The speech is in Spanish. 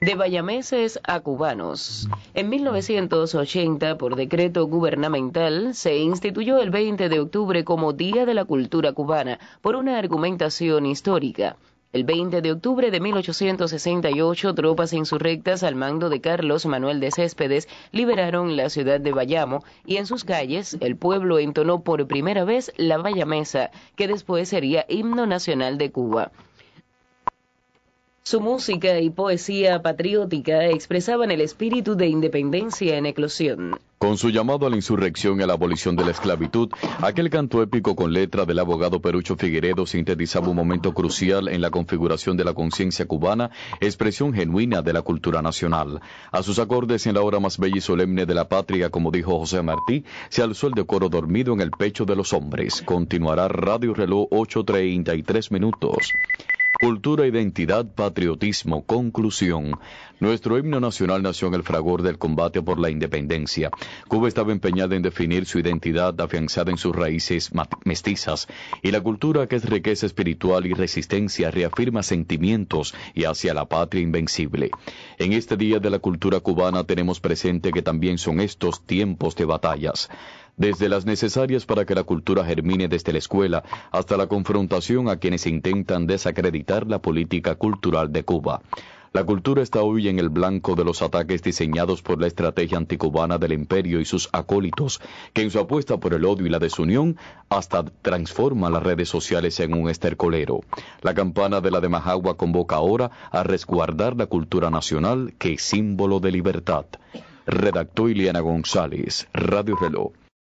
de bayameses a cubanos. En 1980, por decreto gubernamental, se instituyó el 20 de octubre como Día de la Cultura Cubana por una argumentación histórica. El 20 de octubre de 1868, tropas insurrectas al mando de Carlos Manuel de Céspedes liberaron la ciudad de Bayamo y en sus calles el pueblo entonó por primera vez la bayamesa, que después sería himno nacional de Cuba. Su música y poesía patriótica expresaban el espíritu de independencia en eclosión. Con su llamado a la insurrección y a la abolición de la esclavitud, aquel canto épico con letra del abogado Perucho Figueredo sintetizaba un momento crucial en la configuración de la conciencia cubana, expresión genuina de la cultura nacional. A sus acordes en la hora más bella y solemne de la patria, como dijo José Martí, se alzó el decoro dormido en el pecho de los hombres. Continuará Radio Reloj 8.33 minutos. Cultura, identidad, patriotismo, conclusión. Nuestro himno nacional nació en el fragor del combate por la independencia. Cuba estaba empeñada en definir su identidad afianzada en sus raíces mestizas y la cultura que es riqueza espiritual y resistencia reafirma sentimientos y hacia la patria invencible. En este Día de la Cultura Cubana tenemos presente que también son estos tiempos de batallas desde las necesarias para que la cultura germine desde la escuela hasta la confrontación a quienes intentan desacreditar la política cultural de Cuba. La cultura está hoy en el blanco de los ataques diseñados por la estrategia anticubana del imperio y sus acólitos, que en su apuesta por el odio y la desunión hasta transforma las redes sociales en un estercolero. La campana de la de Majagua convoca ahora a resguardar la cultura nacional que es símbolo de libertad. Redactó Ileana González, Radio Reloj.